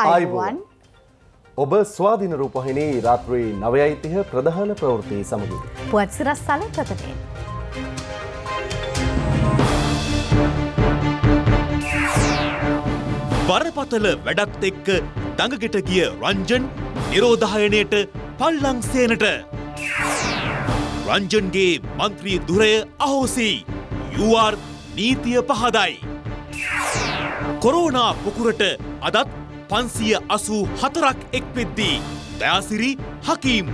අයිබුවන් ඔබ ස්වාධින රූපහිනී රාත්‍රී නවයයිතිහ ප්‍රධාන ප්‍රවෘතිය සමඟින්. පුවත්සිරස් සල ප්‍රථමයෙන්. බරපතල වැඩත් එක්ක දඟගෙට ගිය රංජන් නිරෝධායනයට පල්ලංසේනට. රංජන්ගේ මන්ත්‍රී දුරය අහෝසී යුවාර් නීතිය පහදයි. කොරෝනා පුකුරට අදත් පන්සිය අසූ හතරක් එක් වෙද්දී දයාසිරි හකීම්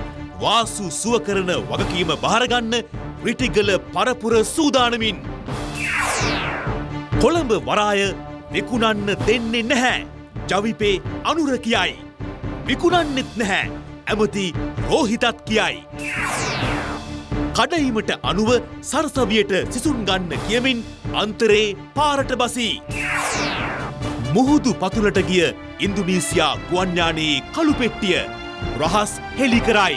වාසු සුව කරන වගකීම භාරගන්න රිටිගල පරපුර සූදානමින්. කොළඹ වරාය විකුණන්න දෙන්නේ නැහැ. ජවිපේ අනුර කියයි. විකුණන්නෙත් නැහැ. ඇමති රෝහිතත් කියයි. කඩයිමට අනුව සරසවියට සිසුන් ගන්න කියමින් අන්තරේ පාරට බසී. මුහුදු පතුලට ගිය ඉන්දුනීසියා ගුවන්යානයේ කළු පෙට්ටිය රහස් හෙළි කරයි.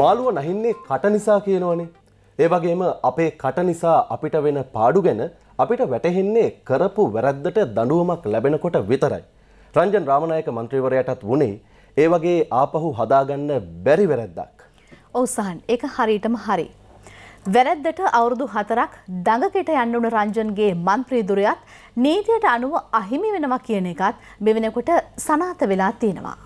මාළුව නහින්නේ කට නිසා කියනවනේ. ඒ වගේම අපේ කට නිසා අපිට වෙන පාඩු ගැන අපිට වැටහෙන්නේ කරපු වැරද්දට දඬුවමක් ලැබෙනකොට විතරයි. රංජන් රාමනායක මන්ත්‍රීවරයාටත් වුණේ ඒ වගේ ආපහු හදාගන්න බැරි වැරද්දක්. ඔව් සහන් ඒක හරියටම හරි. වැරැද්දට අවුරුදු හතරක් දඟකෙට යන්නුන රංජන්ගේ මන්ත්‍රීදුරයත් නීතියට අනුව අහිමි වෙනවා කියන එකත් මෙවෙනකොට සනාත වෙලා තියෙනවා.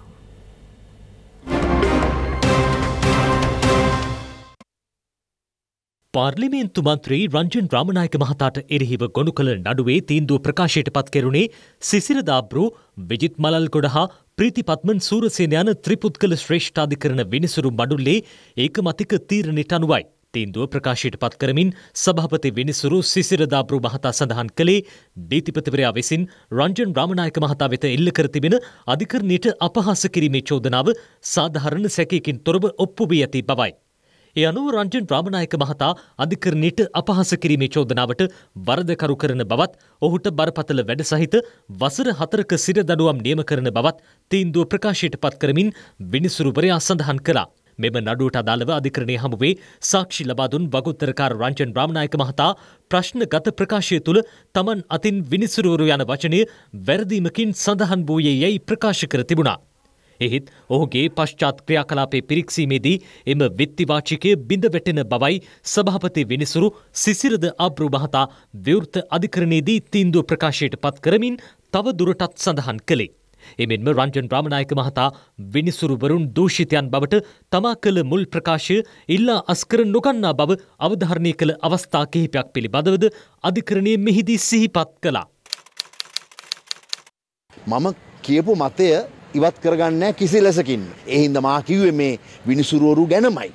පාර්ලිමේන්තු මන්ත්‍රී රංජන් රාමනායක මහතාට එරෙහිව ගොනු කළ නඩුවේ තීන්දුව ප්‍රකාශයට පත් කෙරුණේ සිසිරදාබ්රු විජිත් මලල්ගොඩ හා ප්‍රීති පත්මන් සූරසේන යන ත්‍රිපුද්ගල ශ්‍රේෂ්ඨාධිකරණ විනිසුරු මඩුල්ලේ ඒකමතික තීරණයට අනුවයි. තීන්දුව ප්‍රකාශයට පත් කරමින් සභාපති විනිසුරු සිසිරදාප්‍රු මහතා සඳහන් කළේ නීතිපතිවරයා විසින් රංජන් රාමනායක මහතා වෙත එල්ල කර තිබෙන අධිකරණයට අපහාස කිරීමේ චෝදනාව සාධාරණ සැකයකින් තොරව ඔප්පු වී ඇති බවයි. ඒ අනුව රංජන් ප්‍රාමණයක මහතා අධිකරණයට අපහස කිරීමේ චෝදනාවට වරදකරු කරන බවත් ඔහුට බරපතල වැඩ සහිත වසර හතරක සිර දඩුවම් නියම කරන බවත් තීන්දුව ප්‍රකාශයට පත් කරමින් විනිසුරුවරයා සඳහන් කළා. මෙම නඩුවට අදාළව අධිකරණය හමුවේ සාක්ෂි ලබාදුන් වගුත්තරකාර රංජන් බ්‍රාමණයක මහතා ප්‍රශ්නගත ප්‍රකාශය තුළ තමන් අතින් විනිසුරුවරු යන වචනය වැරදීමකින් සඳහන් වූයේ යැයි ප්‍රකාශ කර තිබුණා. එහෙත් ඔහුගේ පශ්චාත් ක්‍රියාකලාපේ පිරික්සීමේදී එම විත්තිවාචිකය බිඳ වැටෙන බවයි සභාපති විනිසුරු සිසිරද අබ්‍රු මහතා විවෘත අධිකරණයේදී තීන්දුව ප්‍රකාශයට පත් කරමින් තව දුරටත් සඳහන් කළේ. එමෙන්ම රංජන් ප්‍රාමණයක මහතා විනිසුරුවරුන් දූෂිතයන් බවට තමා කළ මුල් ප්‍රකාශය ඉල්ලා අස්කර නොගන්නා බව අවධාරණය කළ අවස්ථා කිහිපයක් පිළිබඳවද අධිකරණය මෙහිදී සිහිපත් කළා. මම කියපු මතය ඉවත් කරගන්න කිසි ලෙසකින්. එහින්ද මා කිව්වේ මේ විනිසුරුවරු ගැනමයි.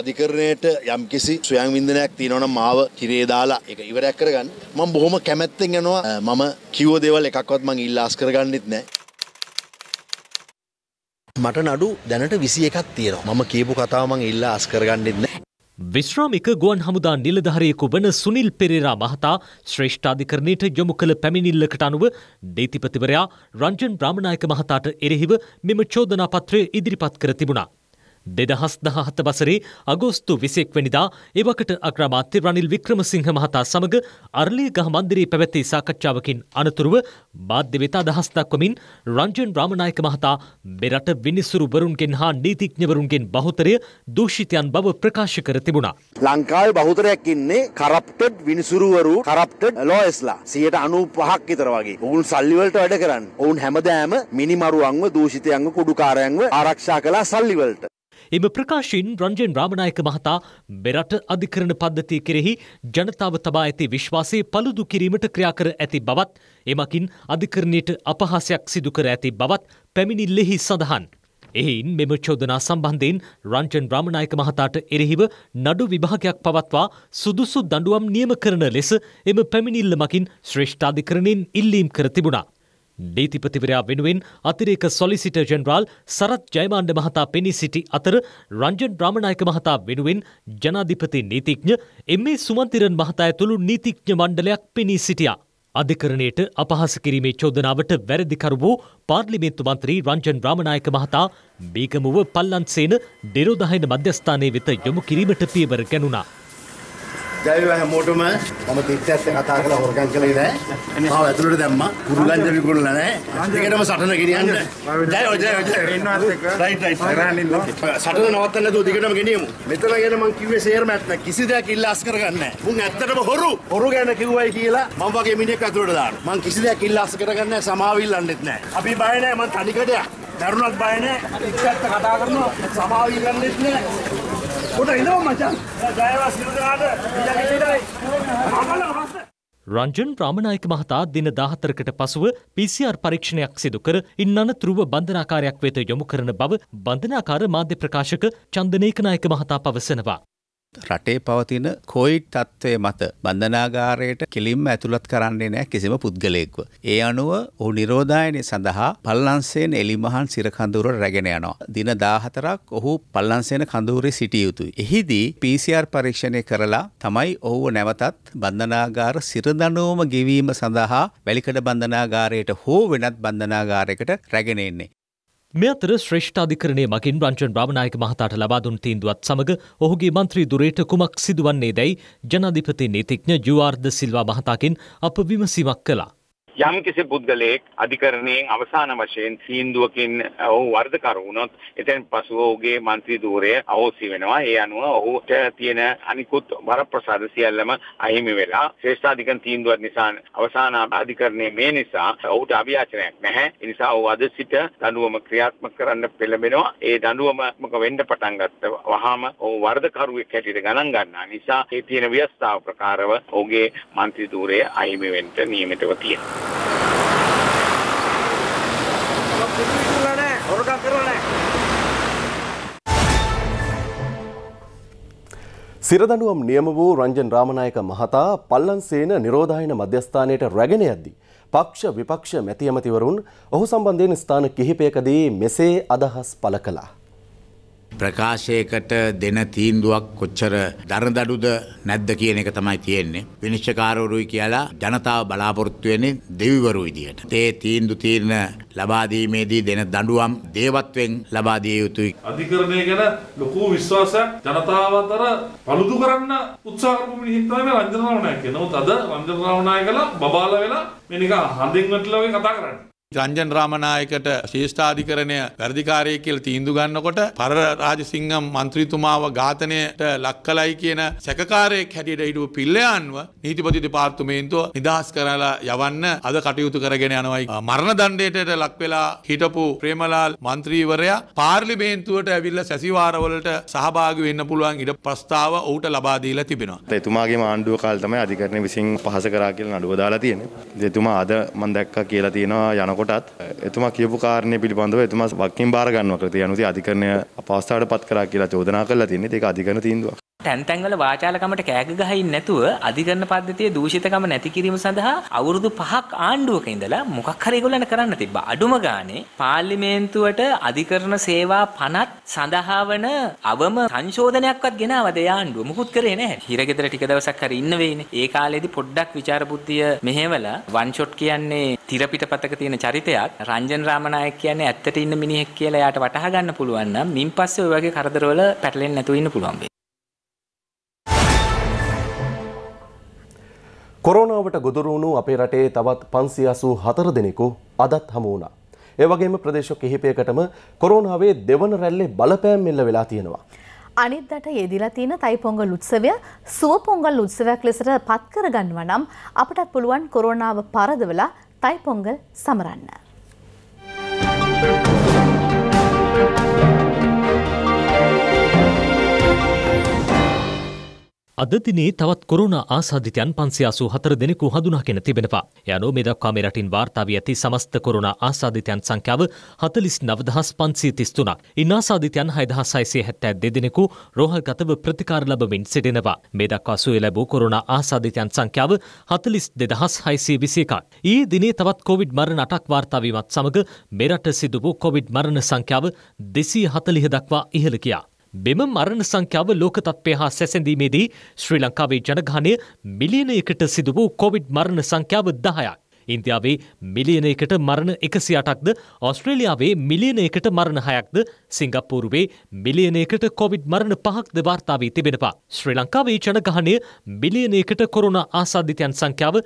අධිකරණයට යම්කිසි ස්වයං වින්දනයක් තියෙනවනම් මාව කිරේ දාලා ඒක ඉවරයක් කරගන්න. මම බොහොම කැමැත්තෙන් යනවා මම කිව්ව දේවල් එකක්වත් මම ඉල්ලාස් කරගන්නෙත් නැහැ. මට නඩු දැනට 21ක් තියෙනවා. මම කියපු කතාව මම ඉල්ලාස් කරගන්නෙත් නැහැ. විශ්‍රාමික ගුවන් හමුදා නිලධාරයෙකු වන සුනිල් පෙරේරා මහතා ශ්‍රේෂ්ඨාධිකරණයට යොමු කළ පැමිණිල්ලකට අනුව දේතිපතිවරයා රංජන් බ්‍රාමණායක මහතාට එරෙහිව මෙම චෝදනා පත්‍රය ඉදිරිපත් කර තිබුණා. දෙදහස් දහහත වසරේ අගෝස්තු විසෙක් වනිදා එවකට අග්‍රමාත්‍ය රනිල් වික්‍රමසිංහ මහතා සමඟ අර්ලිය ගහ මන්දිරී පැවැත්ති සාකච්ඡාවකින් අනතුරුව බාධ්‍ය වෙතා දහස්තක්වමින් රංජන් රාමණයක මහතා මෙරට විනිසුරුවරුන්ගෙන් හා නීතිඥවරුන්ගෙන් බහුතරය දූෂිතයන් බව ප්‍රකාශ කර තිබුණා. ලංකාව බහුතරයක් ඉන්නේ කරප්ටඩ් විනිසුරුවරු කරප්ටඩ් ලෝයස්ලා සියට අනු පහක් විතර වගේ ඔවුන් සල්ලිවලට වැඩ කරන්න ඔවුන් හැමදෑම මිනිමරුවන්ව දූෂිතයන්ව කුඩුකාරයන්ව ආරක්ෂා කලා සල්ලිවලට. එම ප්‍රකාශයෙන් රංජන් රාමනායක මහතා මෙරට අධිකරණ පද්ධතිය කෙරෙහි ජනතාව තබා ඇති විශ්වාසය පළුදු කිරීමට ක්‍රියා කර ඇති බවත් එමකින් අධිකරණයට අපහාසයක් සිදු කර ඇති බවත් පැමිණිල්ලෙහි සඳහන්. එහින් මෙම චෝදනා සම්බන්ධයෙන් රංජන් රාමනායක මහතාට එරෙහිව නඩු විභාගයක් පවත්වා සුදුසු දඩුවම් නියම කරන ලෙස එම පැමිණිල්ල මකින් ශ්‍රේෂ්ඨාධිකරණයෙන් ඉල්ලීම් කර තිබුණා. නීතිපතිවරයා වෙනුවෙන් අතිරේක සොලිසිට ජෙනරාල් සරත් ජයමාණ්ඩ මහතා පෙනී සිටි අතර රංජන් බ්‍රාමණයක මහතා වෙනුවෙන් ජනාධිපති නීතිඥ එම්.ඒ. සුමන්තිරන් මහතා ඇතුළු නීතිඥ මණ්ඩලයක් පෙනී සිටියා. අධිකරණයට අපහස කිරීමේ චෝදනාවට වැරදිකරු වූ පාර්ලිමේන්තු මන්ත්‍රී රංජන් රාමනායක මහතා බීගමුව පල්ලන්සේන නිරෝධායන මධ්‍යස්ථානය වෙත යොමු කිරීමට පියවර ගැනුණා. ජය වේවා හැමෝටම. මම තිත්තත් කතා කරලා හොරගම් කළේ නෑ. මම ඇතුළට දැම්මා. කුරුල්ලන්ට විකුණලා නෑ. ඒකටම සටන ගෙනියන්න. ජය ජය ජය. ඉන්නවත් එක. Right right. සටන නවත්තන්න නැතුව දිගටම ගෙනියමු. මෙතන ගැන මං කිව්වේ සේරම ඇත්ත නෑ. කිසි දෙයක් ඉල්ලාස් කරගන්නේ නෑ. මුන් ඇත්තටම හොරු. හොරු ගැන කිව්වයි කියලා මම වගේ මිනිහෙක් ඇතුළට දාන. මං කිසි දෙයක් ඉල්ලාස් කරගන්නේ නෑ. සමාව ඉල්ලන්නෙත් නෑ. අපි බය නෑ මං තනිකඩයක්. දරුණක් බය නෑ. ඉස්සත් කතා කරනවා. සමාව ඉල්ලන්නෙත් නෑ. උඩ එනවා මචං. ජයවා සිරු දනාට ඊළඟ ක්‍රීඩාවේ අමල හස්ත රංජන් ප්‍රාමණයක මහතා දින දාහතරකට පසුව PCR පරීක්ෂණයක් සිදු කර ඉන් අනතුරුව බන්ධනාකාරයක් වෙත යොමු කරන බව බන්ධනාකාර මාධ්‍ය ප්‍රකාශක චන්දනේකනායක මහතා පවසනවා. රටේ පවතින කොයිඩ් තත්ත්වය මත බන්ධනාගාරයට කෙලින්ම ඇතුළත් කරන්නේ නෑ කිසිම පුද්ගලයෙක්ව. ඒ අනුව ඔහු නිරෝධායනය සඳහා පල්ලන්සයෙන් එලිමහන් සිරකඳුර රැගෙන යනවා. දින දාහතරක් ඔහු පල්ලන්සේන කඳුරේ සිටිය යුතුයි. එහිදී PCR පරීක්ෂණය කරලා තමයි ඔහුව නැවතත් බන්ධනාගාර සිරදනුවම ගෙවීම සඳහා වැලිකඩ බන්ධනාගාරයට හෝ වෙනත් බන්ධනාගාරයකට රැගෙන එන්නේ. මේ අතර ශ්‍රේෂ්ඨ අධිකරණය මගින් රංජන් බ්‍රාමනායක මහතාට ලබා දුන් තීන්දුවත් සමග ඔහුගේ මන්ත්‍රී දුරේට කුමක් සිදුවන්නේ දැයි ජනාධිපති නීතිඥ ජුආර්ද සිල්වා මහතාකින් අප විමසීමක් කළා. යම් කිසි පුද්ගලයෙක් අධිකරණයෙන් අවසාන වශයෙන් සීන්දුවකින් ඔහු වර්ධකර වුණොත් එතෙන් පසුව ඔහුගේ മന്ത്രി ධූරය අවෝසි වෙනවා. ඒ අනුව ඔහුට තියෙන අනිකුත් වරප්‍රසාද සියල්ලම අහිමි වෙලා ශ්‍රේෂ්ඨාධිකරණ තීන්දුවක් නිසා අවසාන අධිකරණය මේ නිසා ඔහුට අභියාචනයක් නැහැ. ඒ නිසා ඔහු අද සිට දඬුවම ක්‍රියාත්මක කරන්න පෙළඹෙනවා. ඒ දඬුවමක වෙන්න පටන් ගත්ත වහාම ඔහු වර්ධකරුවෙක් හැටියට ගණන් ගන්නා නිසා ඒ තියෙන ව්‍යස්ථාව ප්‍රකාරව ඔහුගේ മന്ത്രി ධූරය අහිමි වෙන්න නියමිතව තියෙනවා. කිසිවිටලා නෑ හොරකම් කරලා නෑ සිරදඬුවම් නියම වූ රංජන් රාමනායක මහතා පල්ලන්සේන නිරෝධායන මධ්‍යස්ථානයට රැගෙන යද්දී පක්ෂ විපක්ෂ මැති ඇමතිවරුන් ඔහු සම්බන්ධයෙන් ස්ථාන කිහිපයකදී මෙසේ අදහස් පළ කළා ප්‍රකාශයකට දෙන තීන්දුවක් කොච්චර දරදඩුද නැද්ද කියන එක තමයි තියෙන්නේ. විනිශ්චකාරවරුයි කියලා ජනතාව බලාපොරොත්තු වෙන්නේ දෙවිවරු විදියට. ඒ තීන්දු තීරණ ලබා දීමේදී දෙන දඬුවම් දේවත්වෙන් ලබා දිය යුතුයි. අධිකරණය ගැන ලොකු විශ්වාසයක් ජනතාව අතර පළුදු කරන්න උත්සාහ කරපු මිනිහෙක් තමයි මේ රංජන රාවණා කියන්නේ. නමුත් අද රංජන රාවණා කියලා බබාලා වෙලා මේ නිකන් හඳින් වැටිලා වගේ කතා කරන්නේ. රංජන් රාමනායකට ශේෂ්ඨාධිකරණය වැඩිකාරය කියලා තීන්දු ගන්නකොට පර රාජසිංහම් മന്ത്രിතුමාව ඝාතනයට ලක් කළයි කියන සැකකාරයෙක් හැටියට හිටපු පිල්ලයන්ව නීතිපති දෙපාර්තමේන්තුව නිදහස් කරලා යවන්න අද කටයුතු කරගෙන යනවායි මරණ දණ්ඩයට ලක් වෙලා හිටපු ප්‍රේමලාල් മന്ത്രിවරයා පාර්ලිමේන්තුවට ඇවිල්ලා සැසිවාරවලට සහභාගී වෙන්න පුළුවන් ඉඩ ප්‍රස්තාව ඔහුට ලබා දීලා තිබෙනවා. එතුමාගේම ආණ්ඩුව කාලේ තමයි අධිකරණය විසින් පහස කරා කියලා නඩුව දාලා තියෙන්නේ. එතුමා අද මම දැක්කා කියලා තියෙනවා යන යනකොටත් එතුමා කියපු කාරණය පිළිබඳව එතුමා වක්කින් බාරගන්නවා කියලා තියෙනවා. අධිකරණය අපහසුතාවට පත් කරා කියලා චෝදනා කරලා තින්නේ. ඒක අධිකරණ තීන්දුවක්. තැන් තැන්වල වාචාලකමට කෑග ගහින් නැතුව අධිකරණ පද්ධතිය දූෂිතකම නැති කිරීම සඳහා අවුරුදු පහක් ආණ්ඩුවක ඉඳලා මොකක් හරි ඒගොල්ලන් කරන්න තිබ්බා. අඩුම ගානේ පාර්ලිමේන්තුවට අධිකරණ සේවා පනත් සඳහා වන අවම සංශෝධනයක්වත් ගෙනාවද ඒ ආණ්ඩුව. මුකුත් කරේ නැහැ. හිරගෙදර ටික දවසක් හරි ඉන්න වෙයිනේ. ඒ කාලේදී පොඩ්ඩක් විචාර බුද්ධිය මෙහෙवला වන් ෂොට් කියන්නේ තිර පිටපතක තියෙන චරිතයක් රංජන් රාමනායක කියන්නේ ඇත්තට ඉන්න මිනිහෙක් කියලා එයාට වටහා ගන්න පුළුවන් නම් මින් පස්සේ ওই වගේ කරදරවල පැටලෙන්නේ නැතුව ඉන්න පුළුවන් වෙයි. කොරෝනාවට ගොදුරුණු අපේ රටේ තවත් පන්සි අසූ හතර දෙනෙකු අදත් හමුවුණා. ඒවගේම ප්‍රදේශ කිහිපයකටම කොරෝනාවේ දෙවන රැල්ලේ බලපෑම් මෙල්ල වෙලා තියෙනවා. අනිද්දට යෙදිලා තියෙන තයිපොංගල් උත්සවය සුවපොංගල් උත්සවයක් ලෙසට පත් කරගන්නවා නම් අපටත් පුළුවන් කොරෝනාව පරදවලා තයිපොංගල් සමරන්න. Thank you. අද දිනේ තවත් කොරුණා ආසාධිතයන් 584 දෙනෙකු හඳුනාගෙන තිබෙනවා. යනු මේ දක්වා මේ රටින් වාර්තා වී ඇති සමස්ත කොරුණා ආසාධිතයන් සංඛ්‍යාව 49533ක්. ඉන් ආසාධිතයන් 6672 දෙනෙකු රෝහල්ගතව ප්‍රතිකාර ලබමින් සිටිනවා. මේ දක්වා සුවය ලැබූ කොරුණා ආසාධිතයන් සංඛ්‍යාව 42621ක්. ඊයේ දිනේ තවත් කොවිඩ් මරණ 8ක් වාර්තා වීමත් සමග මෙරට සිදු වූ කොවිඩ් මරණ සංඛ්‍යාව 240 දක්වා ඉහළ ගියා. මෙම මරණ සංඛ්‍යාව ලෝක තත්ත්වය හා සැසඳීමේදී ශ්‍රී ලංකාවේ ජනගහනය මිලියනයකට සිදු වූ කොවිඩ් මරණ සංඛ්‍යාව දහයක්. ඉන්දියාවේ මිලියනයකට මරණ එකසි අටක්ද ඔස්ට්‍රේලියාවේ මිලියනයකට මරණ හයක්ද සිංගප්පූරුවේ මිලියනයකට කොවිඩ් මරණ පහක්ද වාර්තාාවී තිබෙනවා. ශ්‍රී ලංකාවේ ජනගහනය මිලියනයකට කොරුණ ආසාධිතයන් සංඛ්‍යාව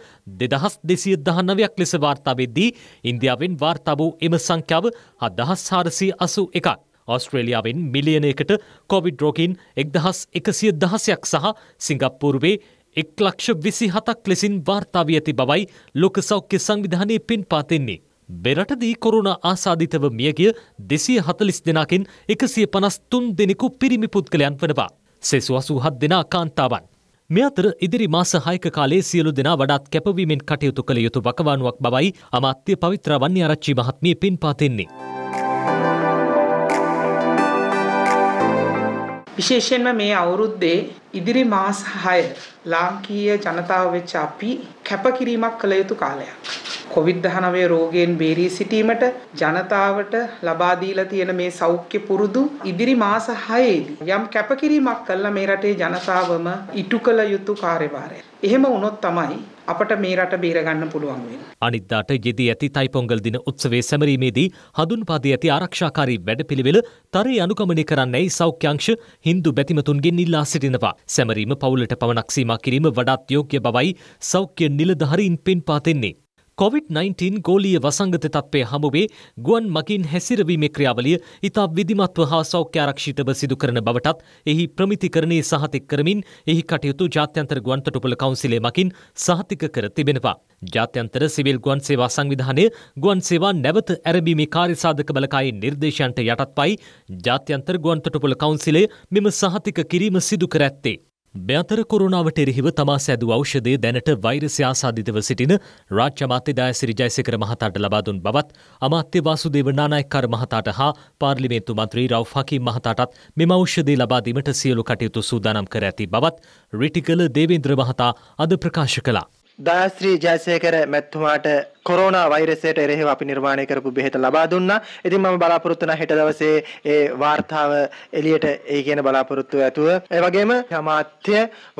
දෙදහස් දෙසිය දහන්නවයක් ලෙස වාර්තාාවවෙද්දී ඉන්දියාවෙන් වාර්තා වූ එම සංඛ්‍යාව හදහස් හාරසී අසු එකක්. ඔස්ට්‍රේලියාවෙන් මිලියනයකට කොවිඩ් රෝගීන් එක්දහස් එකසිය දහසයක් සහ සිංගප්පූර්වේ එක් ලක්ෂ විසි හතක් ලෙසින් වාර්තාාවී ඇති බවයි ලොක සෞඛ්‍ය සංවිධානය පින් පාතින්නේ. බෙරටදී කොරුණ ආසාධිතව මියගිය දෙසිය හතලිස් දෙනාකින් එකසිය පනස් තුන් දෙනෙකු පිරිමි පුද්ගලයන් වනවා. සෙසු අසූ හත් දෙනා කාන්තාවන්. මෙ අතර ඉදිරි මාස හයක කාලේ සියලු දෙනා වඩාත් කැපවීමෙන් කටයුතු කළ යුතු වකවානුවක් බවයි අමාත්‍ය පවිත්‍ර වන්නේ ආරච්චි මහත්මිය පින් පාතින්නේ. විශේෂයෙන්ම මේ අවුරුද්දේ ඉදිරි මාස 6 ලාංකීය ජනතාව වෙච්ච අපි කැපකිරීමක් කළ යුතු කාලයක්. කොවිD-19 රෝගයෙන් බේරී සිටීමට ජනතාවට ලබා දීලා තියෙන මේ සෞඛ්‍ය පුරුදු ඉදිරි මාස 6ේදී යම් කැපකිරීමක් කළා මේ රටේ ජනතාවම ඉටු කළ යුතු කාර්යභාරය. එහෙම වුණොත් තමයි අපට මේ රට බේරගන්න පුළුවන් වෙන්නේ. අනිද්දාට යෙදී ඇති තයිපොංගල් දින උත්සවයේ සැමරීමේදී හඳුන්පා දී ඇති ආරක්ෂාකාරී වැඩපිළිවෙල තරයේ අනුගමනය කරන්නයි සෞඛ්‍යංශ Hindu බැතිමතුන්ගෙන් ඉල්ලා සිටිනවා. සැමරීම පවුලට පවණක් සීමා කිරීම වඩාත් යෝග්‍ය බවයි සෞඛ්‍ය නිලධාරීන් පින්පා දෙන්නේ. කොවිD-19 ගෝලීය වසංගත තත්ත්වය හමුවේ ගුවන් මකින් හැසිරවීමේ ක්‍රියාවලිය ඉතා විධිමත්ව හා සෞඛ්‍යාරක්ෂිතව සිදු කරන බවටත් එහි ප්‍රමිතිකරණයේ සහතික කරමින් එහි කටයුතු ජාත්‍යන්තර ගුවන්තොටුපළ කවුන්සිලේ මකින් සහතික කර තිබෙනවා. ජාත්‍යන්තර සිවිල් ගුවන් සේවා සංවිධානය ගුවන් සේවා නැවත ඇරඹීමේ කාර්යසාධක බලකායේ නිර්දේශයන්ට යටත්පයි ජාත්‍යන්තර ගුවන්තොටුපළ කවුන්සිලය මෙම සහතික කිරීම සිදු කර ඇත්තේ. මෙතර කොරුණාවට එරෙහිව තමා සැදූ ඖෂධය දැනට වෛරසය ආසාදිතව සිටින රාජ්‍ය අමාත්‍ය දයාසිරි ජයසේකර මහතාට ලබා දුන් බවත් අමාත්‍ය වාසුදේව නානායක්කාර මහතාට හා පාර්ලිමේන්තු මන්ත්‍රී රවුෆ් හකීම් මහතාටත් මෙම ඖෂධය ලබා දීමට සියලු කටයුතු සූදානම් කර ඇති බවත් රිටිකල දේවේන්ද්‍ර මහතා අද ප්‍රකාශ කළා. දයාශ්‍රී ජයසේකර මැතිතුමාට කොරෝනා වෛරසයට එරෙහිව අපි නිර්මාණය කරපු බෙහෙත ලබා දුන්නා. ඉතින් මම බලාපොරොත්තු වෙන හෙට දවසේ ඒ වාර්තාව එළියට ඒ කියන බලාපොරොත්තු ඇතුව ඒ වගේම අමාත්‍ය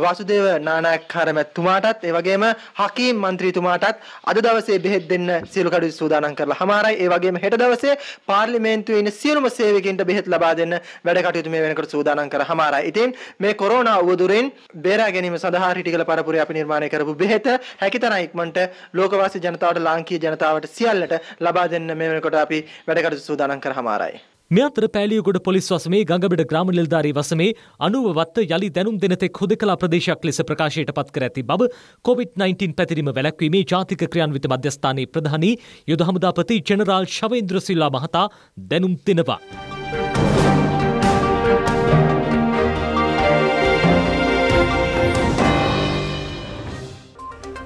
වාසුදේව නානායක්කාර මැතිතුමාටත් ඒ වගේම හකීම් മന്ത്രിතුමාටත් අද දවසේ බෙහෙත් දෙන්න සියලු කඩු සූදානම් කරලා හමාරයි. ඒ වගේම හෙට දවසේ පාර්ලිමේන්තුවේ ඉන්න සියලුම සේවකයන්ට බෙහෙත් ලබා දෙන්න වැඩ කටයුතු මේ වෙනකොට සූදානම් කර හමාරයි. ඉතින් මේ කොරෝනා උවදුරෙන් බේරා ගැනීම සඳහා හිටිකල පරපුරේ අපි නිර්මාණය කරපු බෙහෙත හැකිතරම් ඉක්මනට ලෝකවාසී ජනතාවට ලාං ලාංකීය ජනතාවට සියල්ලට ලබා දෙන්න මේ වෙනකොට අපි වැඩකටයුතු සූදානම් කරහමාරයි. මේ අතර පෑලියගොඩ පොලිස් වසමේ ගඟබඩ ග්‍රාම නිලධාරී වසමේ අනුවවත්ත යළි දැනුම් දෙන තෙක් හුදකලා ප්‍රදේශයක් ලෙස ප්‍රකාශයට පත් කර ඇති බව කොවිඩ්-19 පැතිරීම වැළැක්වීමේ ජාතික ක්‍රියාන්විත මධ්‍යස්ථානයේ ප්‍රධානී යුද හමුදාපති ජෙනරාල් ශවේන්ද්‍ර සිල්ලා මහතා දැනුම් දෙනවා.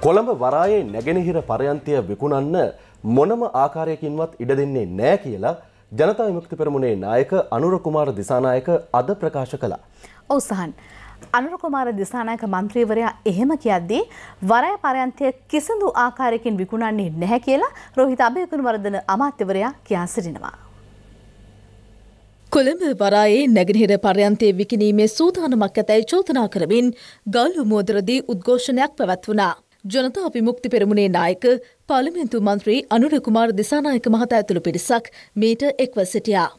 කොළඹ වරායේ නැගෙනහිර පරයන්තය විකුණන්න මොනම ආකාරයකින්වත් ඉඩ දෙන්නේ නෑ කියලා ජනතා විමුක්ති පෙරමුණේ නායක අනුර කුමාර දිසානායක අද ප්‍රකාශ කළා. ඔව් සහන් අනුරකුමාර දිසානායක මන්ත්‍රීවරයා එහෙම කියද්දී වරය පරයන්තය කිසිදු ආකාරයකින් විකුණන්නේ නැහැ කියලා රෝහිත අභයකුණවර්ධන අමාත්‍යවරයා කියා සිටිනවා. කොළඹ වරායේ නැගෙනහිර පරයන්තය විකිණීමේ සූදානමක් ඇතැයි චෝදනා කරමින් ගල්හු මෝදරදී උද්ඝෝෂණයක් පැවැත්වුණා. ජනතා විමුක්ති පෙරමුණේ නායක පාලිමෙන්තු මන්ත්‍රී අනුර කුමාර දිසානායක මහතා ඇතුළු පිරිසක් මීට එක්ව සිටියා.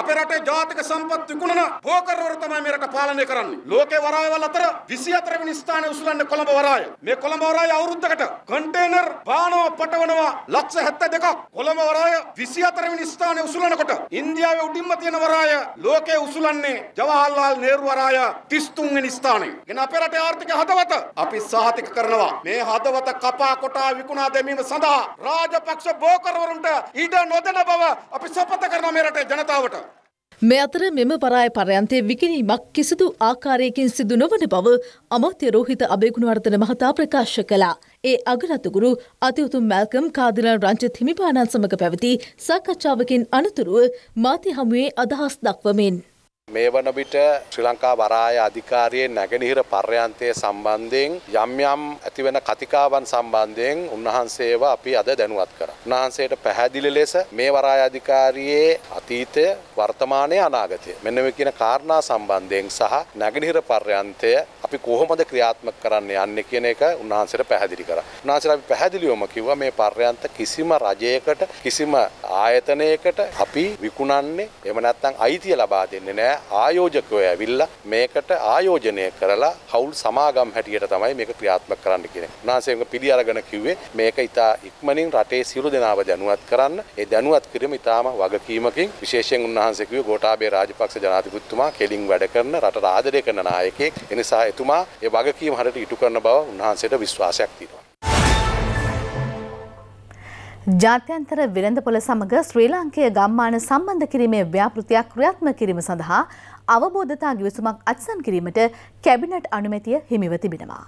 අපේ රටේ ජාතික සම්පත් විකුණන බෝකරවරු තමයි මේ රට පාලනය කරන්නේ. ලෝකේ වරායවල අතර 24 වෙනි ස්ථානයේ උසුලන්නේ කොළඹ වරාය. මේ කොළඹ වරාය අවුරුද්දකට කන්ටේනර් බානවා පටවනවා ලක්ෂ 72ක්. කොළඹ වරාය 24 වෙනි ස්ථානයේ උසුලනකොට ඉන්දියාවේ උඩින්ම තියෙන වරාය ලෝකේ උසුලන්නේ ජවහර්ලාල් නෙහ්රු වරාය 33 වෙනි ස්ථානයේ. එන අපේ රටේ ආර්ථික හදවත අපි සහතික කරනවා. මේ හදවත කපා කොටා විකුණා දැමීම සඳහා රාජපක්ෂ බෝකරවරුන්ට ඉඩ නොදෙන බව අපි සපත කරනවා මේ රටේ ජනතාවට. මේ අතර මෙම පරාය පරයන්තය විකිනීමක් කිසිදු ආකාරයකින් සිදු නොවන බව අමාත්‍ය රෝහිත අභයගුණවර්ධන මහතා ප්‍රකාශ කළා. ඒ අගරතුගුරු අතිඋතුම් මැල්කම් කාදිලන් රංජිත් හිමිපාණන් සමඟ පැවති සාකච්ඡාවකින් අනතුරුව මාධ්‍ය හමුවේ අදහස් දක්වමින් මේ වන විට ශ්‍රී ලංකා වරාය අධිකාරියේ නැගෙනහිර පර්යන්තය සම්බන්ධයෙන් යම් යම් ඇතිවන කතිකාවන් සම්බන්ධයෙන් උන්වහන්සේව අපි අද දැනුවත් කරා. උන්වහන්සේට පැහැදිලි ලෙස මේ වරාය අධිකාරියේ අතීතය වර්තමානය අනාගතය මෙන්න මේ කියන කාරණා සම්බන්ධයෙන් සහ නැගෙනහිර පර්යන්තය අපි කොහොමද ක්‍රියාත්මක කරන්න යන්නේ කියන එක උන්වහන්සේට පැහැදිලි කරා. උන්වහන්සේට අපි පැහැදිලිවම කිව්වා මේ පර්යන්ත කිසිම රජයකට කිසිම ආයතනයකට අපි විකුණන්නේ එහෙම නැත්නම් අයිතිය ලබා දෙන්නේ නැහැ. නෑ ආයෝජකව ඇවිල්ලා මේකට ආයෝජනය කරලා හවුල් සමාගම් හැටියට තමයි මේක ක්‍රියාත්මක කරන්න කියන. උන්වහන්සේගේ පිළි අරගෙන කිව්වේ මේක ඉතා ඉක්මනින් රටේ සියලු දෙනාව දැනුවත් කරන්න. ඒ දැනුවත් කිරීම ඉතාම වගකීමකින් විශේෂයෙන් උන්වහන්සේ කිව්වේ ගෝඨාභය රාජපක්ෂ ජනාධිපතිතුමා කෙලින් වැඩ කරන රටට ආදරය කරන නායකයෙක්. එනිසා එතුමා ඒ වගකීම හරියට ඉටු කරන බව උන්වහන්සේට විශ්වාසයක් තියෙනවා. ජාත්‍යන්තර වෙළඳපොළ සමඟ ශ්‍රී ලාංකය ගම්මාන සම්බන්ධ කිරීමේ ව්‍යාපෘතියක් ක්‍රියාත්ම කිරීම සඳහා අවබෝධතා ගිවිසුමක් අත්සන් කිරීමට කැබිනට් අනුමැතිය හිමිව තිබෙනවා.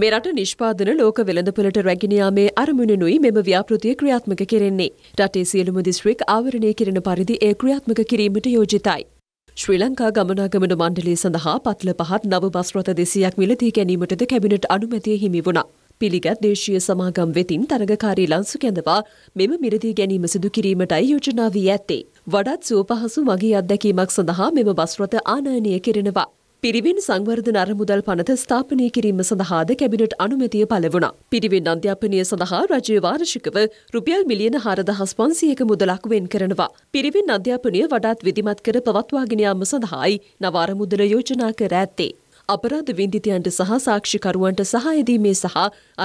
මේ රට නිෂ්පාදන ලෝක වෙළඳපොළට රැගෙනයාමේ අරමුණනුයි මෙම ව්‍යාපෘතිය ක්‍රියාත්මක කෙරෙන්නේ. රටේ සියලුම දිස්ත්‍රික් ආවරණය කිරෙන පරිදි ඒ ක්‍රියාත්මක කිරීමට යෝජිතයි. ශ්‍රී ලංකා ගමනාගමන මණ්ඩලය සඳහා පත්ල පහත් නව බස්රත දෙසියක් මිලදී ගැනීමටද කැබිනට් අනුමැතිය හිමි වුණා. පිළිගත් දේශීය සමාගම් වෙතින් තරගකාරී ලංසු කැඳවා මෙම මිරදී ගැනීම සිදු කිරීමටයි යෝජනා වී ඇත්තේ. වඩත් සුවපහසු මගේ අත්දැකීමක් සඳහා මෙම බස්රථ ආනයනය කෙරෙනවා. පිරිවෙන් සංවර්ධන අරමුදල් පනත ස්ථාපනය කිරීම සඳහාද කැබිනට් අනුමැතිය පලවුණා. පිරිවෙන් අධ්‍යාපනය සඳහා රජය වාර්ෂිකව රුපියල් මිලියන හාරදහස් පන්සියක මුදලක් වෙන් කරනවා. පිරිවෙන් අධ්‍යාපනය වඩාත් විධමත් කර පවත්වාගෙනයාම සඳහායි නවාරමුදල යෝජනා කර ඇත්තේ. අපරාධ වින්දිතයන්ට සහ සාක්ෂිකරුවන්ට සහයදීමේ සහ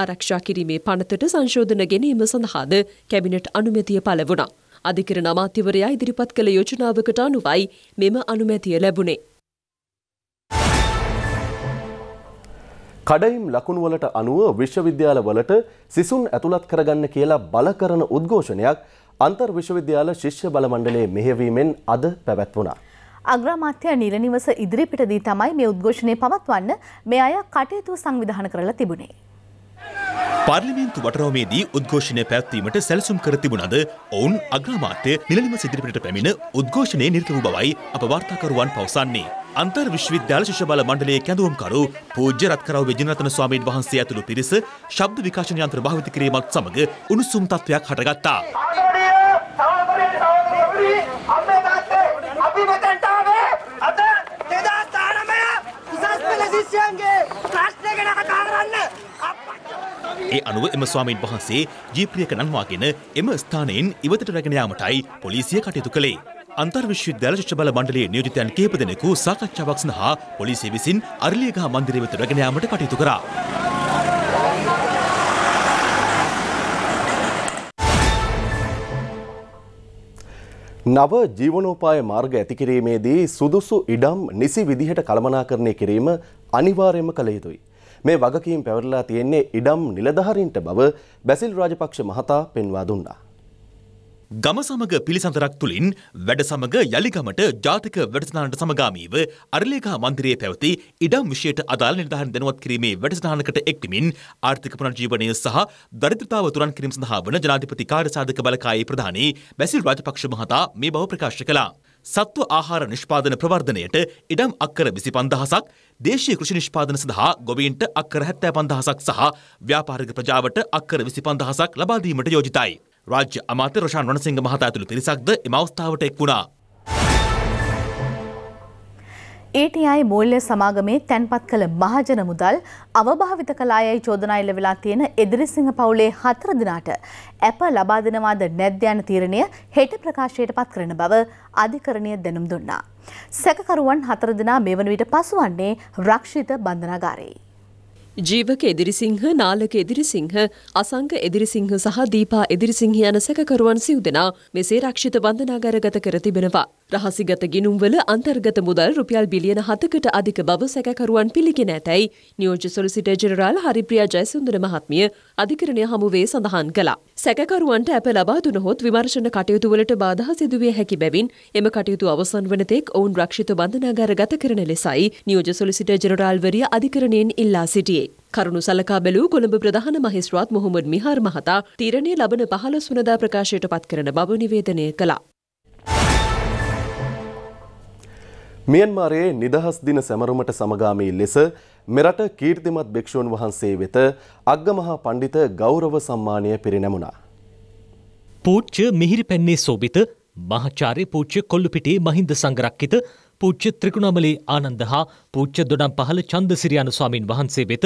ආරක්ෂා කිරීමේ පනතට සංශෝධන ගැනීම සඳහාද කැබිනට් අනුමැතිය පළවුණා. අධිකරණ අමාත්‍යවරයා ඉදිරිපත් කළ යෝජනාවකට අනුවයි මෙම අනුමැතිය ලැබුණේ. කඩයිම් ලකුණුවලට අනුව විශ්වවිද්‍යාලවලට සිසුන් ඇතුළත් කරගන්න කියලා බල කරන උද්ඝෝෂණයක් අන්තර් විශ්වවිද්‍යාල ශිෂ්‍ය බල මණ්ඩලයේ මෙහෙවීමෙන් අද පැවැත්වුණා. අග්‍රාමාත්‍ය නිලනිවස ඉදිරිපිටදී තමයි මේ උද්ඝෝෂණය පවත්වන්න මේ අය කටයුතු සංවිධාන කරලා තිබුණේ. පාර්ලිමේන්තු වටරෝමේදී උද්ඝෝෂණය පැවැත්වීමට සැලසුම් කර තිබුණද ඔවුන් අග්‍රාමාත්‍ය නිලලිම සිදිරිපිටට පැමිණ උද්ඝෝෂණය නිරත වූ බවයි අප වාර්තාකරුවන් පවසන්නේ. අන්තර් විශ්වවිද්‍යාල ශිෂ්‍ය බල මණ්ඩලයේ කැඳවුම්කරු පූජ්‍ය රත්කරව් විජිනරත්න ස්වාමීන් වහන්සේ ඇතුළු පිරිස ශබ්ද විකාශන යන්ත්‍ර භාවිත කිරීමත් සමග උණුසුම් තත්ත්වයක් හටගත්තා. ඒ අනුව එම ස්වාමීන් වහන්සේ ජීප්‍රියක නන්වාගෙන එම ස්ථානයෙන් ඉවතට රැගෙන යාමටයි පොලිසිය කටයුතු කළේ. අන්තර්විශ්වවිද්‍යාල ශිෂ්‍ය බල මණ්ඩලයේ නියෝජිතයන් කිහිප දෙනෙකු සාකච්ඡාවක් සඳහා පොලිසිය විසින් අරලියගහ මන්දිරය වෙත රැගෙන යාමට කටයුතු කරා. නව ජීවනෝපාය මාර්ග ඇතිකිරීමේදී සුදුසු ඉඩම් නිසි විදිහට කළමනාකරණය කිරීම අනිවාර්යම කළ යුතුයි. මේ වගකීම් පැවරලා තියෙන්නේ ඉඩම් නිලධාරීන්ට බව බැසිල් රාජපක්ෂ මහතා පෙන්වා දුන්නා. ගම සමග පිළිසඳරක් තුළින් වැඩ සමග යළිගමට ජාතික වැඩසටහනට සමගාමීව අරලේකා මන්දිරයේ පැවති ඉඩම් විෂයට අදාළ නිර්ධාරණ දැනුවත් කිරීමේ වැඩසටහනකට එක්වමින් ආර්ථික පුනර්ජීවනය සහ දරිද්‍රතාව තුරන් කිරීම සඳහා වන ජනාධිපති කාර්ය සාධක බලකායේ ප්‍රධානී බැසිල් රාජපක්ෂ මහතා මේ බව ප්‍රකාශ කළා. සත්ව ආහාර නිෂ්පාදන ප්‍රවර්ධනයට ඉඩම් අක්කර විසි පන්දහසක් දේශීය කෘෂි නිෂ්පාදන සඳහා ගොවීන්ට අක්කර හැත්තෑ පන්දහසක් සහ ව්‍යාපාරික ප්‍රජාවට අක්කර විසි පන්දහසක් ලබාදීමට යෝජිතයි. රාජ්‍ය අමාත්‍ය රොෂාන් රණසිංහ මහතා ඇතුළු පිරිසක්ද එම අවස්ථාවට එක් වුණා. ඊටයි මූල්‍ය සමාගමේ තැන්පත් කළ මහජන මුදල් අවභාවිත කලා යයි චෝදනා එල්ල වෙලා තියෙන එදිරිසිංහ පවුලේ හතර දිනාට ඇප ලබා දෙනවාද නැද්ද යන තීරණය හෙට ප්‍රකාශයට පත් කරන බව අධිකරණය දැනුම් දුන්නා. සැකකරුවන් හතර දිනා මේ වන විට පසුවන්නේ රක්ෂිත බන්ධනාගාරයේ. ජීවක එදිරිසිංහ නාලක එදිරිසිංහ අසංක එදිරිසිංහ සහ දීපා එදිරිසිංහ යන සැකකරුවන් සිව් දෙනා මෙසේ රක්ෂිත බන්ධනාගාරගත කර තිබෙනවා. රහසිගත ගිනුම්වල අන්තර්ගත මුදල් රුපියල් බිලියන හතකට අධික බව සැකකරුවන් පිළිගෙන ඇතැයි නියෝජ්‍ය සොලිසිට ජෙනරාල් හරිප්‍රියා ජයසුන්දර මහත්මිය අධිකරණය හමුවේ සඳහන් කළා. සැකකරුවන්ට ඇප ලබා දුනහොත් විමර්ශන කටයුතුවලට බාධා සිදුවිය හැකි බැවින් එම කටයුතු අවසන් වනතෙක් ඔවුන් රක්ෂිත බන්ධනාගාර ගත කරන ලෙසයි නියෝජ්‍ය සොලිසිට ජෙනරාල්වරිය අධිකරණයෙන් ඉල්ලා සිටියේ. කරුණු සලකා බැලූ කොළඹ ප්‍රධාන මහිස්ත්‍රාත් මොහොමඩ් මිහාර් මහතා තීරණය ලබන පහළ සුනදා ප්‍රකාශයට පත් කරන බව නිවේදනය කළා. මියන්මාරයේ නිදහස් දින සැමරුමට සමගාමී ලෙස මෙරට කීර්තිමත් භික්ෂූන් වහන්සේ වෙත අග්ගමහා පණ්ඩිත ගෞරව සම්මානය පිරිනැමුණා. පූච්ච මිහිරි පැන්නේ සෝබිත මහාචාර්ය පූච්ච කොල්ලුපිටියේ මහින්ද සංගරක්කිත පූච්ච ත්‍රිකුණාමලේ ආනන්ද හා පූච්ච දොඩම් පහළ චන්දසිරියානු ස්වාමින් වහන්සේ වෙත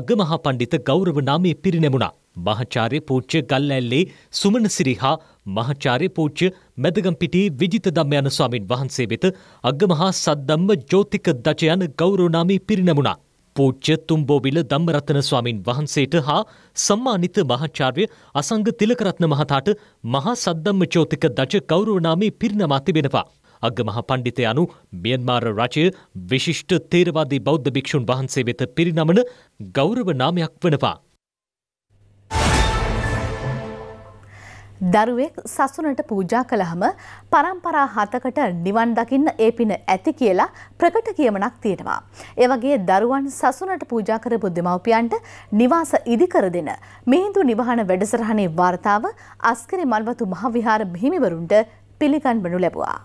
අග්ගමහා පණ්ඩිත ගෞරව නාමය පිරිනැමුණා. මහාචාර්ය පූච්ච ගල්ඇල්ලේ සුමනසිරි හා මහාචාර්ය පූජ්‍ය මැදගම්පිටියේ විජිත ධම්මයන ස්වාමින් වහන්සේ වෙත අග්ගමහා සද්දම්ම ජෝතික දජයන ගෞරවනාමී පිරිනැමුණා. පූජ්‍ය තුම්බෝවිල ධම්මරත්න ස්වාමින් වහන්සේට හා සම්මානිත මහාචාර්ය අසංග තිලකරත්න මහතාට මහා සද්දම්ම ජෝතික දජ ගෞරවනාමී පිරිනමා තිබෙනවා. අග්ගමහ පණ්ඩිතය අනු මියන්මාර රජය විශිෂ්ට තේරවාදී බෞද්ධ භික්‍ෂූන් වහන්සේ වෙත පිරිනමන ගෞරව නාමයක් වනවා. දරුවෙක් සසුනට පූජා කළහම පරම්පරා හතකට නිවන් දකින්න ඒ පින ඇති කියලා ප්‍රකට කියමනක් තියෙනවා. ඒවගේ දරුවන් සසුනට පූජා කරපු දෙමව්පියන්ට නිවාස ඉදිකර දෙන මිහිඳු නිවහන වැඩසටහනේ වාර්තාව අස්කරි මල්වතු මහවිහාර හිමිවරුන්ට පිළිගන්වනු ලැබුවා.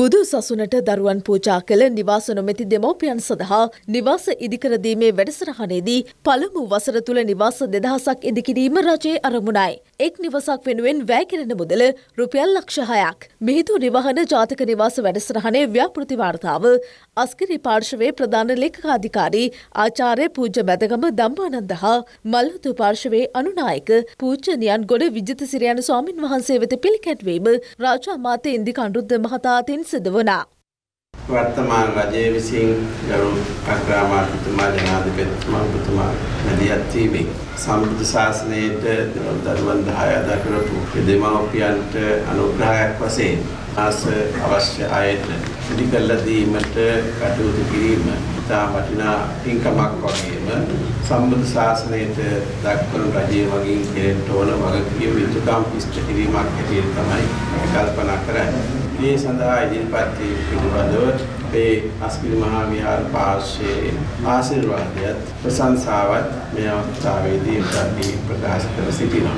බුදු සසුනට දරුවන් පූජා කළ නිවාස නොමැති දෙමව්පියන් සඳහා නිවාස ඉදිකරදීමේ වැඩසටහනේදී පළමු වසර තුළ නිවාස දෙදහසක් ඉදිකිරීම රජයේ අරමුණයි. එක් නිවසක් වෙනුවෙන් වැෑකිරෙන මුදල රුපියල් ලක්ෂහයක්. මිහිතු නිවහන ජාතික නිවාස වැඩසරහනේ ව්‍යාපෘති වාර්තාව අස්කිරි පාර්ශවයේ ප්‍රධාන ලේඛකාධිකාරී ආචාරය පූජ මැදගම දම්මානන්ද හා මල්ලුතු පාර්ශවයේ අනුනායක පූජනයන් ගොඩ විජිත සිරයන ස්වාමින් වහන්සේ වෙත පිළිකැටවීම රාජා මාත ඉන්දි කණ්ඩුද්ධ මහතාතින් සිද වනා. වර්තමාන රජය විසින් ගරු අග්‍රාමාත්‍යතුමා ජනාධිපතිතුමා ඔබතුමා මැදිහත් වීමෙන් සම්බුද්ධ ශාසනයට දරුවන් 10 අදා කරපු දෙමාපියන්ට අනුග්‍රහයක් වශයෙන් ආස අවශ්‍ය අයට ඉදි කළ දීමට කටයුතු කිරීම ඉතා වටිනා පින්කමක් වගේම සම්බුද්ධ ශාසනයට දක්වන රජයේ වගේ කෙරෙන්න ඕන වගකීම් යුතුයකම් ඉෂ්ට කිරීමක් හැටියට තමයි කල්පනා කරන්නේ මේ සඳහා ඉදිරිපත් වීම පිළිබඳව අපේ අස්පිරි මහා විහාර පාර්ශ්වයේ ආශිර්වාදයත් ප්‍රශංසාවත් මේ අවස්ථාවේදී අපි ප්‍රකාශ කර සිටිනවා.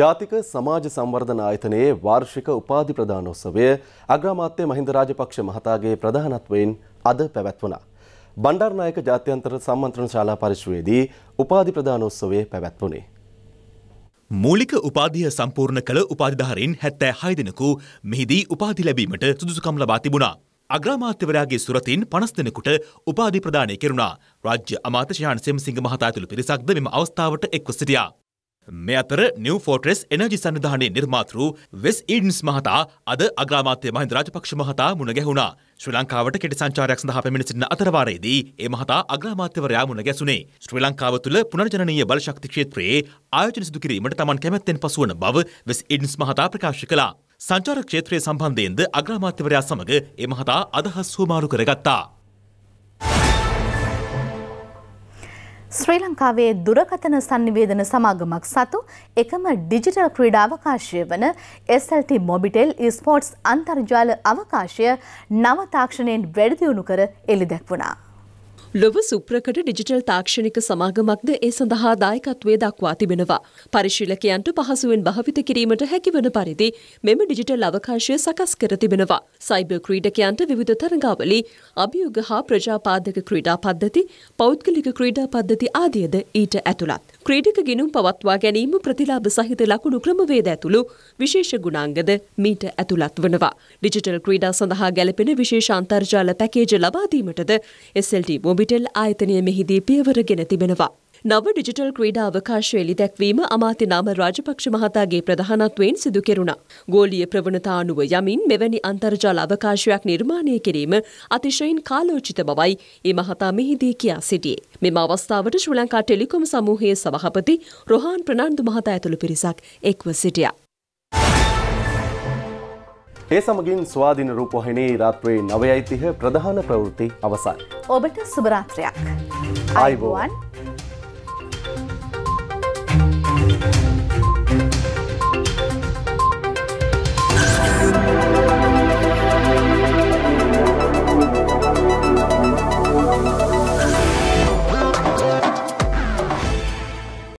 ජාතික සමාජ සංවර්ධන ආයතනයේ වාර්ෂික උපාධි ප්‍රදානෝත්සවය අග්‍රාමාත්‍ය මහින්ද රාජපක්ෂ මහතාගේ ප්‍රධානත්වයෙන් අද පැවැත්වුණා. බණ්ඩාරනායක ජාත්‍යන්තර සම්මන්ත්‍රණ ශාලා පරිශ්‍රයේදී උපාධි ප්‍රදානෝත්සවය පැවැත්වුණේ. මූලික උපාධිය සම්පූර්ණ කළ උපාධිධාරීන් හැත්තෑ හය දෙනෙකු මෙහිදී උපාධි ලැබීමට සුදුසුකම් ලබා තිබුණා. අග්‍රාමාත්‍යවරයාගේ සුරතින් පනස් දෙනෙකුට උපාධි ප්‍රදානය කෙරුණා. රාජ්‍ය අමාත්‍ය ශාන් සෙම්සිංහ මහතා ඇතුළු පිරිසක්ද මෙම අවස්ථාවට එක්ව සිටියා. මේ අතර නිව ෆෝට්‍රෙස් එනජි සඳධානය නිර්මාතරු වෙස් ඉන්ස් මහතා අද අග්‍රාමාත්‍ය මහින්ද රාජපක්ෂ මහතා මුණ ගැහුණා ශ්‍රී ලංකාවට කෙට සංචාරයක් සඳහා පැමිණ සිටින අතරවාරයේදී ඒ මහතා අග්‍රාමාත්‍යවරයා මුණ ගැසුනේ ශ්‍රී ලංකාව තුළ පුනර්ජනනීය බලශක්ති ක්ෂේත්‍රයේ ආයෝජන සිදු කිරීමට තමන් කැමැත්තෙන් පසුවන බව වෙස් ඉන්ස් මහතා ප්‍රකාශ කළා සංචාර ක්ෂේත්‍රය සම්බන්ධයෙන්ද අග්‍රාමාත්‍යවරයා සමග ඒ මහතා අදහස් හුමාරු කරගත්තා ශ්‍රී ලංකාවේ දුරකථන සංනිවේදන සමාගමක් සතු එකම ඩිජිටල් ක්‍රීඩා අවකාශය වන SLT මොබිටෙල් ස්පෝට්ස් අන්තර්ජාල අවකාශය නව තාක්ෂණයෙන් වැඩදියුණු කර එළි දැක්වුණා. ලොව සුප්‍රකට ඩිජිටල් තාක්ෂණික සමාගමක්ද ඒ සඳහා දායකත්වය දක්වා තිබෙනවා. පරිශීලකයන්ට පහසුවෙන් භාවිත කිරීමට හැකිවන පරිදි මෙම ඩිජිටල් අවකාශය සකස් කර තිබෙනවා. සයිබර් ක්‍රීඩකයන්ට විවිධ තරඟාවලි, අභියෝග හා ප්‍රජාපාදක ක්‍රීඩා පද්ධති, පෞද්ගලික ක්‍රීඩා පද්ධති ආදියද ඊට ඇතුළත්. ක්‍රීඩක ගිනුම් පවත්වා ගැනීම ප්‍රතිලාභ සහිත ලකුණු ක්‍රමවේද ඇතුළු විශේෂ ගුණාංගද මීට ඇතුළත් වනවා. ඩිජිටල් ක්‍රීඩා සඳහා ගැලපෙන විශේෂ අන්තර්ජාල පැකේජ ලබාදීමටද SLT මොබි මොබිටෙල් ආයතනය මෙහිදී පියවර ගෙන තිබෙනවා. නව ඩිජිටල් ක්‍රීඩා අවකාශවේලි දැක්වීම අමාත්‍ය නාම රාජපක්ෂ මහතාගේ ප්‍රධානත්වයෙන් සිදු කෙරුණා. ගෝලීය ප්‍රවණතා අනුව යමින් මෙවැනි අන්තර්ජාල අවකාශයක් නිර්මාණය කිරීම අතිශයින් කාලෝචිත බවයි ඒ මහතා මෙහිදී කියා සිටියේ. මෙම අවස්ථාවට ශ්‍රී ලංකා ටෙලිකොම් සමූහයේ සභාපති රොහාන් ප්‍රනාන්දු මහතා ඇතුළු පිරිසක් එක්ව සිටියා. ඒ සමගින් ස්වාධීන රූපහිනේ රාත්‍රයේ 9:30 ප්‍රධාන ප්‍රවෘත්ති අවසන්. ඔබට සුබ රාත්‍රියක්. ආයුබෝවන්.